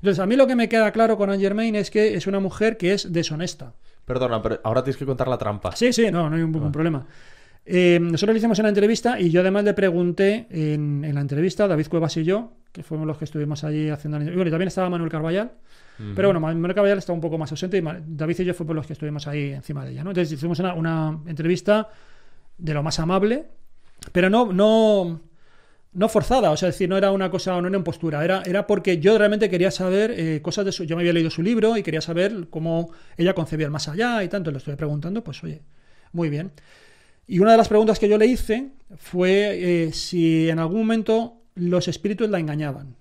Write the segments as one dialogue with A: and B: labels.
A: Entonces, a mí lo que me queda claro con Anne Germain es que es una mujer que es deshonesta. Perdona, pero ahora tienes que contar la trampa. Sí, sí, no, no hay ningún problema. Eh, nosotros le hicimos una entrevista y yo además le pregunté en, la entrevista, David Cuevas y yo, que fuimos los que estuvimos allí haciendo la Bueno, también estaba Manuel Carballal, pero bueno, Manuel Carballal estaba un poco más ausente y David y yo fuimos los que estuvimos ahí encima de ella. ¿no? Entonces hicimos una, una entrevista de lo más amable, pero no, no, no forzada, o sea, decir, no era una cosa, no era en postura, era, era porque yo realmente quería saber eh, cosas de su. Yo me había leído su libro y quería saber cómo ella concebía el más allá y tanto. Le estoy preguntando, pues oye, muy bien. Y una de las preguntas que yo le hice fue eh, si en algún momento los espíritus la engañaban.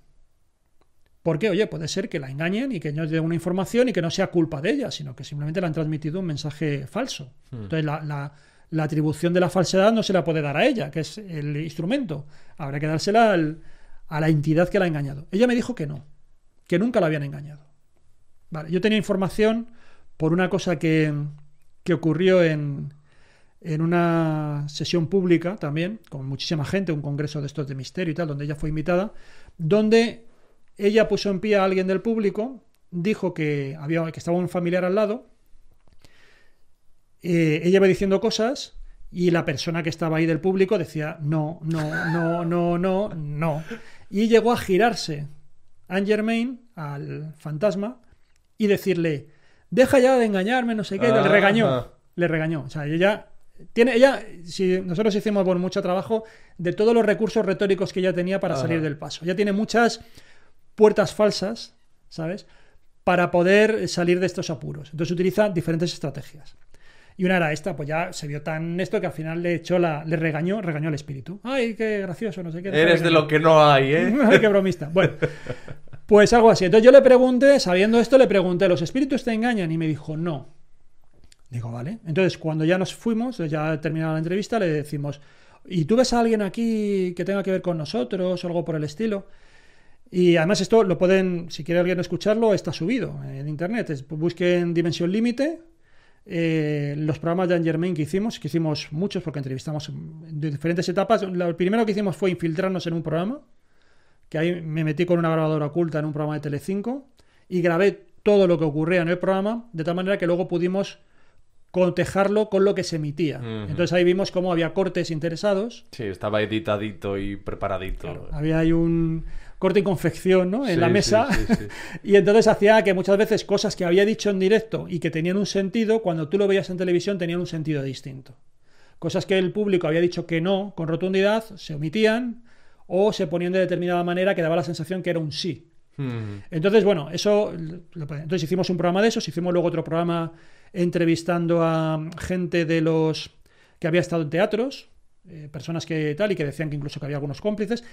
A: Porque, oye, puede ser que la engañen y que nos dé una información y que no sea culpa de ella, sino que simplemente le han transmitido un mensaje falso. Hmm. Entonces, la, la la atribución de la falsedad no se la puede dar a ella, que es el instrumento. Habrá que dársela a la entidad que la ha engañado. Ella me dijo que no, que nunca la habían engañado. yo tenía información por una cosa que, ocurrió en, en, una sesión pública también, con muchísima gente, un congreso de estos de misterio y tal, donde ella fue invitada, donde ella puso en pie a alguien del público, dijo que, había, que estaba un familiar al lado, eh, ella va diciendo cosas y la persona que estaba ahí del público decía no, no, no, no, no, no. Y llegó a girarse a Germain, al fantasma, y decirle, deja ya de engañarme, no sé qué, le regañó. Le regañó. O sea, ella tiene, ella, si nosotros hicimos por mucho trabajo, de todos los recursos retóricos que ella tenía para salir del paso. Ya tiene muchas puertas falsas, ¿sabes? Para poder salir de estos apuros. Entonces utiliza diferentes estrategias. Y una era esta, pues ya se vio tan esto que al final le echó la, le regañó, regañó al espíritu. Ay, qué gracioso, no sé qué. Eres de lo que no hay, ¿eh? qué bromista. Bueno, pues algo así. Entonces yo le pregunté, sabiendo esto, le pregunté, ¿los espíritus te engañan? Y me dijo, no. Digo, vale. Entonces, cuando ya nos fuimos, ya terminada la entrevista, le decimos, ¿y tú ves a alguien aquí que tenga que ver con nosotros o algo por el estilo? Y además esto lo pueden, si quiere alguien escucharlo, está subido en internet. busquen Dimensión Límite, eh, los programas de Angermain que hicimos, que hicimos muchos porque entrevistamos de diferentes etapas. Lo primero que hicimos fue infiltrarnos en un programa, que ahí me metí con una grabadora oculta en un programa de Telecinco y grabé todo lo que ocurría en el programa, de tal manera que luego pudimos cotejarlo con lo que se emitía. Entonces ahí vimos cómo había cortes interesados. Sí, estaba editadito y preparadito. había ahí un corte y confección ¿no? en la mesa. y entonces hacía que muchas veces cosas que había dicho en directo y que tenían un sentido, cuando tú lo veías en televisión tenían un sentido distinto. Cosas que el público había dicho que no con rotundidad se omitían o se ponían de determinada manera que daba la sensación que era un sí. Hmm. Entonces, bueno, eso. Entonces hicimos un programa de esos, hicimos luego otro programa entrevistando a gente de los que había estado en teatros, eh, personas que tal y que decían que incluso que había algunos cómplices.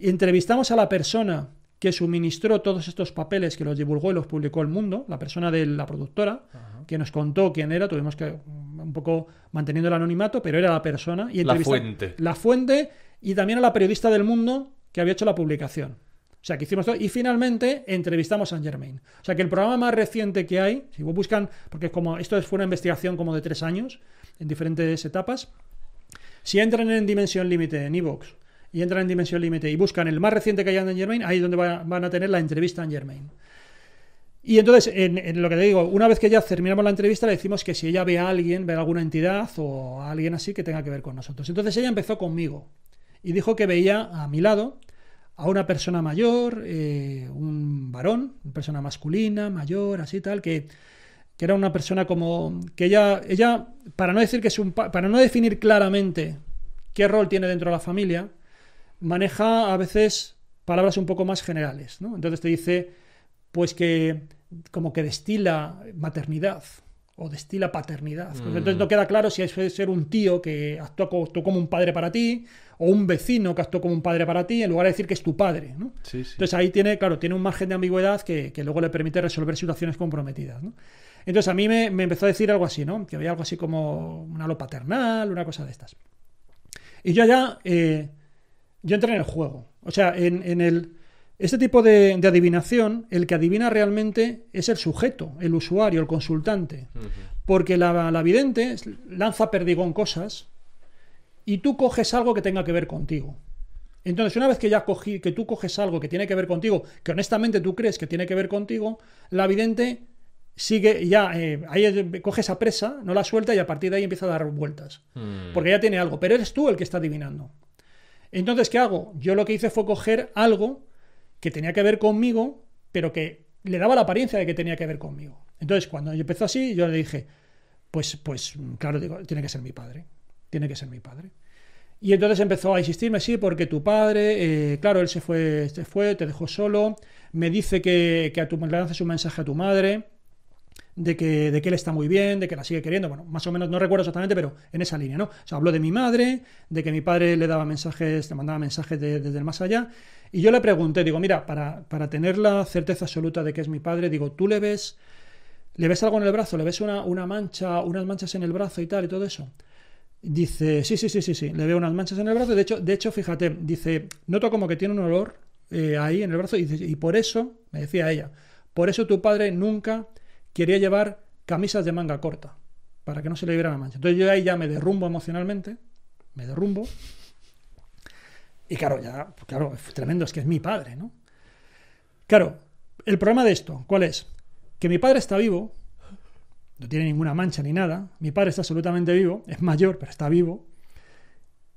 A: Entrevistamos a la persona que suministró todos estos papeles, que los divulgó y los publicó el mundo, la persona de la productora, que nos contó quién era, tuvimos que un poco manteniendo el anonimato, pero era la persona. Y la fuente. La fuente y también a la periodista del mundo que había hecho la publicación. O sea, que hicimos todo. Y finalmente entrevistamos a Germain. O sea, que el programa más reciente que hay, si buscan, porque como esto fue una investigación como de tres años, en diferentes etapas, si entran en Dimensión Límite en Evox y entran en Dimensión Límite y buscan el más reciente que hayan en Germain, ahí es donde van a tener la entrevista en Germain. Y entonces, en, lo que te digo, una vez que ya terminamos la entrevista, le decimos que si ella ve a alguien, ve a alguna entidad o a alguien así que tenga que ver con nosotros. Entonces ella empezó conmigo y dijo que veía a mi lado a una persona mayor, eh, un varón, una persona masculina, mayor, así tal, que que era una persona como que ella, ella para no decir que es un para no definir claramente qué rol tiene dentro de la familia, maneja a veces palabras un poco más generales, ¿no? Entonces te dice pues que como que destila maternidad o destila paternidad. Pues mm. Entonces no queda claro si es ser un tío que actúa como, un padre para ti o un vecino que actúa como un padre para ti en lugar de decir que es tu padre. ¿no? Entonces ahí tiene, claro, tiene un margen de ambigüedad que, que luego le permite resolver situaciones comprometidas. Entonces a mí me, empezó a decir algo así, ¿no? Que había algo así como una lo paternal, una cosa de estas. Y yo ya, eh, yo entré en el juego. O sea, en, el... Este tipo de, adivinación, el que adivina realmente es el sujeto, el usuario, el consultante. Porque la, la vidente lanza perdigón cosas y tú coges algo que tenga que ver contigo. Entonces, una vez que ya cogí, que tú coges algo que tiene que ver contigo, que honestamente tú crees que tiene que ver contigo, la vidente sigue ya, eh, ahí coge esa presa, no la suelta y a partir de ahí empieza a dar vueltas. Hmm. Porque ya tiene algo, pero eres tú el que está adivinando. Entonces, ¿qué hago? Yo lo que hice fue coger algo que tenía que ver conmigo, pero que le daba la apariencia de que tenía que ver conmigo. Entonces, cuando empezó así, yo le dije, pues, pues, claro, tiene que ser mi padre, tiene que ser mi padre. Y entonces empezó a insistirme, sí, porque tu padre, eh, claro, él se fue, fue, te dejó solo, me dice que, a tu, le haces un mensaje a tu madre, de que, de que él está muy bien, de que la sigue queriendo, bueno, más o menos, no recuerdo exactamente, pero en esa línea, ¿no? O sea, habló de mi madre, de que mi padre le daba mensajes, le mandaba mensajes desde el más allá, y yo le pregunté, digo, mira, para, para tener la certeza absoluta de que es mi padre, digo, tú le ves... ¿Le ves algo en el brazo? ¿Le ves una, una mancha, unas manchas en el brazo y tal y todo eso? Dice, sí, sí, sí, sí, sí, le veo unas manchas en el brazo. De hecho, de hecho fíjate, dice, noto como que tiene un olor eh, ahí en el brazo. Y, y por eso, me decía ella, por eso tu padre nunca quería llevar camisas de manga corta para que no se le viera la mancha. Entonces yo ahí ya me derrumbo emocionalmente, me derrumbo. Y claro, ya, pues claro, tremendo, es que es mi padre, ¿no? Claro, el problema de esto, ¿cuál es? Que mi padre está vivo, no tiene ninguna mancha ni nada, mi padre está absolutamente vivo, es mayor, pero está vivo.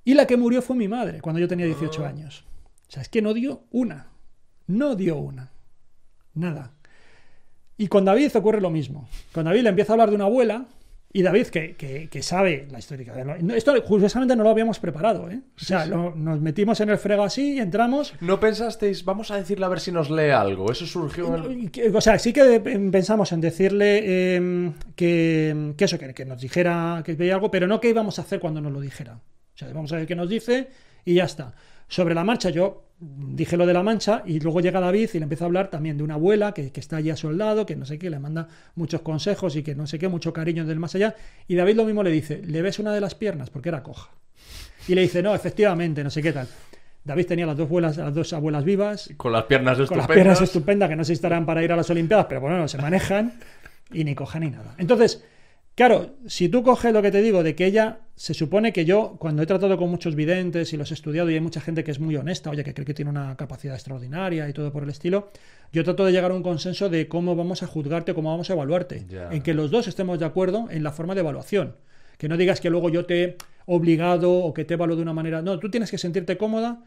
A: Y la que murió fue mi madre, cuando yo tenía 18 ah. años. O sea, es que no dio una, no dio una, nada. Y con David ocurre lo mismo. Con David le empieza a hablar de una abuela y David, que, que, sabe la historia. Esto justamente no lo habíamos preparado. ¿eh? O sea, nos metimos en el frego así y entramos. No pensasteis, vamos a decirle a ver si nos lee algo. Eso surgió. O sea, sí que em, pensamos en decirle em, que, que, eso, que, nos dijera que veía algo, pero no qué íbamos a hacer cuando nos lo dijera. O sea, vamos a ver qué nos dice y ya está. Sobre la marcha, yo dije lo de la mancha y luego llega David y le empieza a hablar también de una abuela que, está allí a su lado, que no sé qué, le manda muchos consejos y que no sé qué, mucho cariño del más allá. Y David lo mismo le dice, ¿le ves una de las piernas? Porque era coja. Y le dice, no, efectivamente, no sé qué tal. David tenía las dos abuelas, las dos abuelas vivas. Con las piernas estupendas. Con las piernas estupendas que no se estarán para ir a las Olimpiadas, pero bueno, no se manejan. Y ni coja ni nada. Entonces, Claro, si tú coges lo que te digo de que ella, se supone que yo, cuando he tratado con muchos videntes y los he estudiado y hay mucha gente que es muy honesta, oye, que cree que tiene una capacidad extraordinaria y todo por el estilo, yo trato de llegar a un consenso de cómo vamos a juzgarte, cómo vamos a evaluarte, en que los dos estemos de acuerdo en la forma de evaluación. Que no digas que luego yo te he obligado o que te evalúo de una manera. No, tú tienes que sentirte cómoda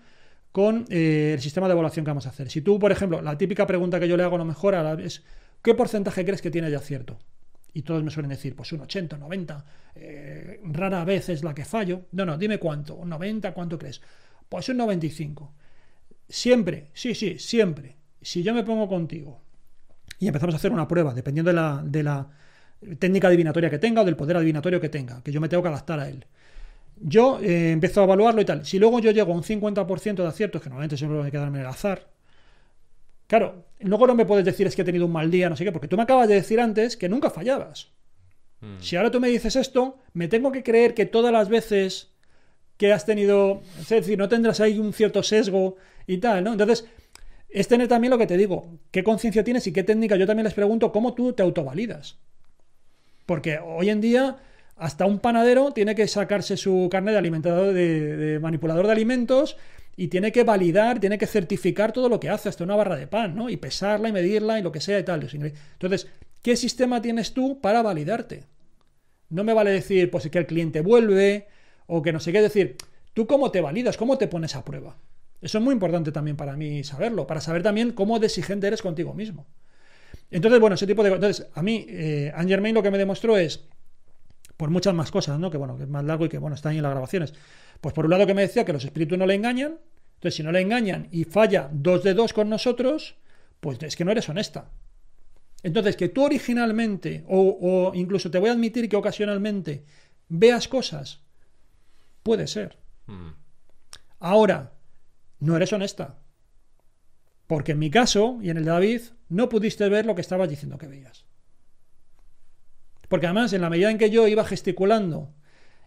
A: con eh, el sistema de evaluación que vamos a hacer. Si tú, por ejemplo, la típica pregunta que yo le hago a lo mejor a la, es, ¿qué porcentaje crees que tiene de acierto? Y todos me suelen decir, pues un 80, 90, eh, rara vez es la que fallo. No, no, dime cuánto, un 90, ¿cuánto crees? Pues un 95. Siempre, sí, sí, siempre. Si yo me pongo contigo y empezamos a hacer una prueba, dependiendo de la, técnica adivinatoria que tenga o del poder adivinatorio que tenga, que yo me tengo que adaptar a él. Yo eh, empiezo a evaluarlo y tal. Si luego yo llego a un 50% de aciertos, que normalmente siempre voy a quedarme en el azar, Claro, luego no me puedes decir es que he tenido un mal día, no sé qué, porque tú me acabas de decir antes que nunca fallabas. Mm. Si ahora tú me dices esto, me tengo que creer que todas las veces que has tenido, es decir, no tendrás ahí un cierto sesgo y tal, ¿no? Entonces, es tener también lo que te digo, qué conciencia tienes y qué técnica. Yo también les pregunto cómo tú te autovalidas. Porque hoy en día hasta un panadero tiene que sacarse su carne de alimentador de manipulador de alimentos y tiene que validar, tiene que certificar todo lo que hace, hasta una barra de pan, ¿no? Y pesarla y medirla y lo que sea y tal. Entonces, ¿qué sistema tienes tú para validarte? No me vale decir, pues, que el cliente vuelve o que no sé qué decir. ¿Tú cómo te validas? ¿Cómo te pones a prueba? Eso es muy importante también para mí saberlo, para saber también cómo desigente eres contigo mismo. Entonces, bueno, ese tipo de Entonces, a mí, eh, Angermain lo que me demostró es, por muchas más cosas, ¿no? Que bueno, que es más largo y que bueno, está ahí en las grabaciones. Pues por un lado que me decía que los espíritus no le engañan, entonces, si no le engañan y falla dos de dos con nosotros, pues es que no eres honesta. Entonces, que tú originalmente, o, incluso te voy a admitir que ocasionalmente, veas cosas, puede ser. Mm. Ahora, no eres honesta. Porque en mi caso y en el de David, no pudiste ver lo que estabas diciendo que veías. Porque además, en la medida en que yo iba gesticulando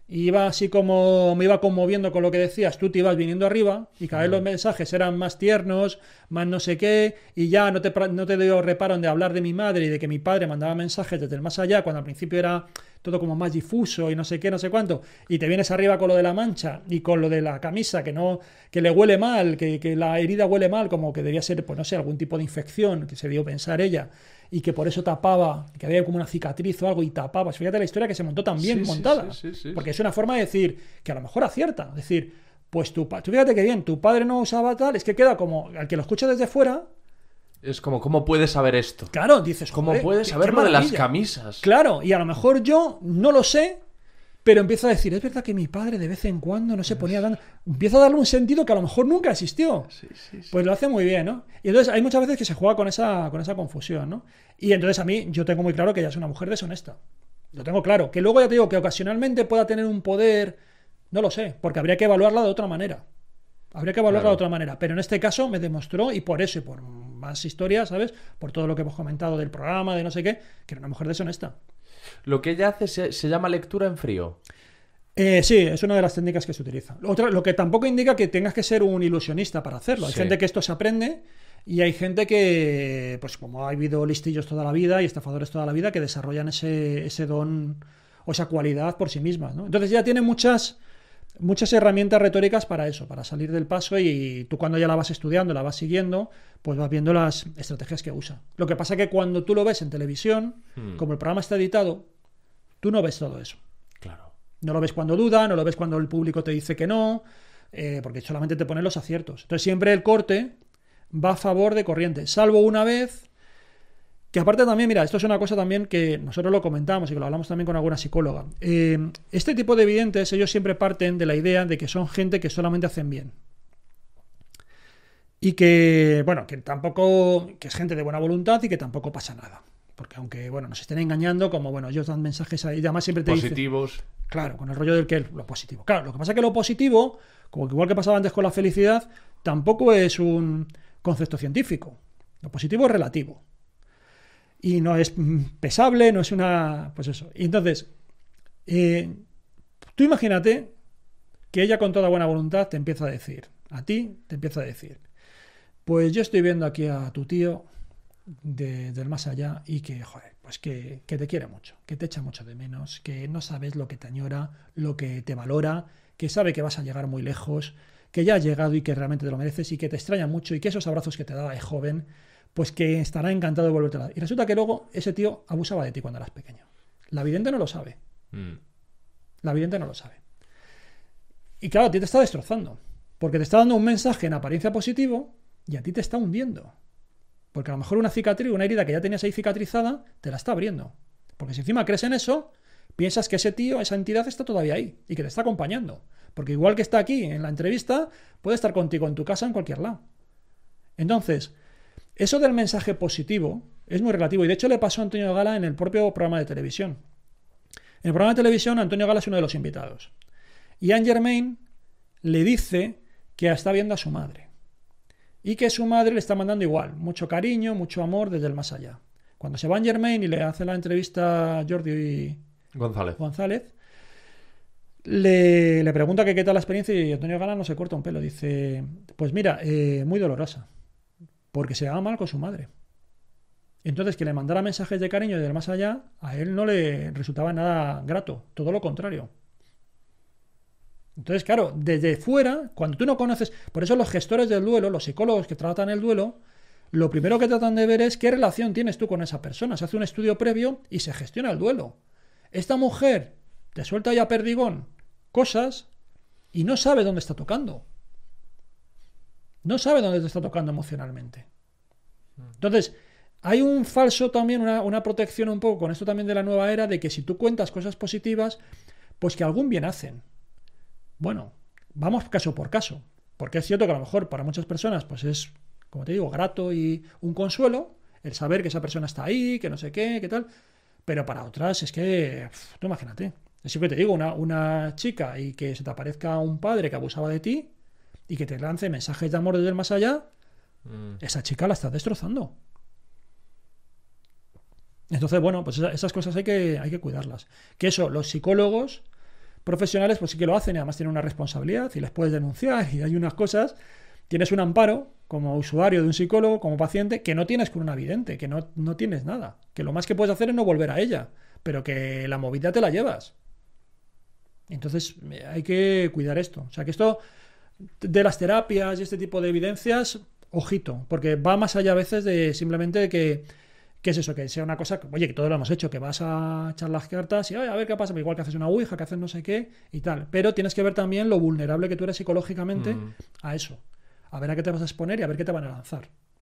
A: iba así como me iba conmoviendo con lo que decías, tú te ibas viniendo arriba y cada vez los mensajes eran más tiernos, más no sé qué, y ya no te, no te dio reparo de hablar de mi madre y de que mi padre mandaba mensajes desde el más allá, cuando al principio era todo como más difuso y no sé qué, no sé cuánto, y te vienes arriba con lo de la mancha y con lo de la camisa que no, que le huele mal, que, la herida huele mal, como que debía ser, pues no sé, algún tipo de infección que se dio pensar ella, y que por eso tapaba, que había como una cicatriz o algo y tapaba. Fíjate la historia que se montó tan bien montada, porque es una forma de decir que a lo mejor acierta, decir, pues tu fíjate que bien, tu padre no usaba tal, es que queda como, al que lo escucha desde fuera, es como, ¿cómo puedes saber esto? Claro, dices, ¿cómo puede puedes saber de las camisas? Claro, y a lo mejor yo no lo sé, pero empiezo a decir, es verdad que mi padre de vez en cuando no se ponía dando...? Empiezo a darle un sentido que a lo mejor nunca existió. Pues lo hace muy bien, ¿no? Y entonces hay muchas veces que se juega con esa, con esa confusión, ¿no? Y entonces a mí yo tengo muy claro que ella es una mujer deshonesta. Lo tengo claro. Que luego ya te digo que ocasionalmente pueda tener un poder, no lo sé, porque habría que evaluarla de otra manera. Habría que evaluarla de otra manera. Pero en este caso me demostró, y por eso y por más historias, ¿sabes? Por todo lo que hemos comentado del programa, de no sé qué, que era una mujer deshonesta. Lo que ella hace se, llama lectura en frío. Eh, sí, es una de las técnicas que se utiliza. lo que tampoco indica que tengas que ser un ilusionista para hacerlo. Hay gente que esto se aprende y hay gente que, pues como ha habido listillos toda la vida y estafadores toda la vida, que desarrollan ese, don o esa cualidad por sí mismas. Entonces ya tiene muchas muchas herramientas retóricas para eso, para salir del paso y tú cuando ya la vas estudiando, la vas siguiendo, pues vas viendo las estrategias que usa. Lo que pasa que cuando tú lo ves en televisión, hmm. como el programa está editado, tú no ves todo eso. Claro. No lo ves cuando duda, no lo ves cuando el público te dice que no, eh, porque solamente te ponen los aciertos. Entonces siempre el corte va a favor de corriente, salvo una vez que aparte también, mira, esto es una cosa también que nosotros lo comentamos y que lo hablamos también con alguna psicóloga. Eh, este tipo de videntes, ellos siempre parten de la idea de que son gente que solamente hacen bien. Y que, bueno, que tampoco, que es gente de buena voluntad y que tampoco pasa nada. Porque aunque, bueno, nos estén engañando, como, bueno, ellos dan mensajes ahí, además siempre te Positivos. claro, con el rollo del que es lo positivo. Claro, lo que pasa es que lo positivo, como que igual que pasaba antes con la felicidad, tampoco es un concepto científico. Lo positivo es relativo y no es pesable, no es una... Pues eso. Y entonces, eh, tú imagínate que ella con toda buena voluntad te empieza a decir, a ti te empieza a decir, pues yo estoy viendo aquí a tu tío del más allá y que, joder, pues que, que, te quiere mucho, que te echa mucho de menos, que no sabes lo que te añora, lo que te valora, que sabe que vas a llegar muy lejos, que ya has llegado y que realmente te lo mereces y que te extraña mucho y que esos abrazos que te daba de joven pues que estará encantado de volverte a Y resulta que luego ese tío abusaba de ti cuando eras pequeño. La vidente no lo sabe. Mm. La vidente no lo sabe. Y claro, a ti te está destrozando. Porque te está dando un mensaje en apariencia positivo y a ti te está hundiendo. Porque a lo mejor una cicatriz, una herida que ya tenías ahí cicatrizada, te la está abriendo. Porque si encima crees en eso, piensas que ese tío, esa entidad está todavía ahí y que te está acompañando. Porque igual que está aquí en la entrevista, puede estar contigo en tu casa, en cualquier lado. Entonces, eso del mensaje positivo es muy relativo y de hecho le pasó a Antonio Gala en el propio programa de televisión. En el programa de televisión Antonio Gala es uno de los invitados. Y Anne Germain le dice que está viendo a su madre y que su madre le está mandando igual, mucho cariño, mucho amor desde el más allá. Cuando se va a Germain y le hace la entrevista a Jordi González, González le, pregunta qué tal la experiencia y Antonio Gala no se corta un pelo. Dice, pues mira, eh, muy dolorosa porque se daba mal con su madre. Entonces, que le mandara mensajes de cariño y del más allá, a él no le resultaba nada grato, todo lo contrario. Entonces, claro, desde fuera, cuando tú no conoces, por eso los gestores del duelo, los psicólogos que tratan el duelo, lo primero que tratan de ver es qué relación tienes tú con esa persona. Se hace un estudio previo y se gestiona el duelo. Esta mujer te suelta ya perdigón cosas y no sabe dónde está tocando. No sabe dónde te está tocando emocionalmente. Mm. Entonces, hay un falso también, una, protección un poco con esto también de la nueva era, de que si tú cuentas cosas positivas, pues que algún bien hacen. Bueno, vamos caso por caso. Porque es cierto que a lo mejor para muchas personas, pues es, como te digo, grato y un consuelo el saber que esa persona está ahí, que no sé qué, que tal. Pero para otras es que, tú imagínate. Siempre te digo, una, una chica y que se te aparezca un padre que abusaba de ti, y que te lance mensajes de amor desde el más allá, mm. esa chica la está destrozando. Entonces, bueno, pues esas cosas hay que, hay que cuidarlas. Que eso, los psicólogos profesionales, pues sí que lo hacen y además tienen una responsabilidad y les puedes denunciar y hay unas cosas. Tienes un amparo como usuario de un psicólogo, como paciente, que no tienes con una vidente, que no, no tienes nada. Que lo más que puedes hacer es no volver a ella, pero que la movida te la llevas. Entonces, eh, hay que cuidar esto. O sea, que esto de las terapias y este tipo de evidencias, ojito, porque va más allá a veces de simplemente que, qué es eso, que sea una cosa, que, oye, que todos lo hemos hecho, que vas a echar las cartas y a ver qué pasa, igual que haces una ouija, que haces no sé qué y tal, pero tienes que ver también lo vulnerable que tú eres psicológicamente mm. a eso, a ver a qué te vas a exponer y a ver qué te van a lanzar.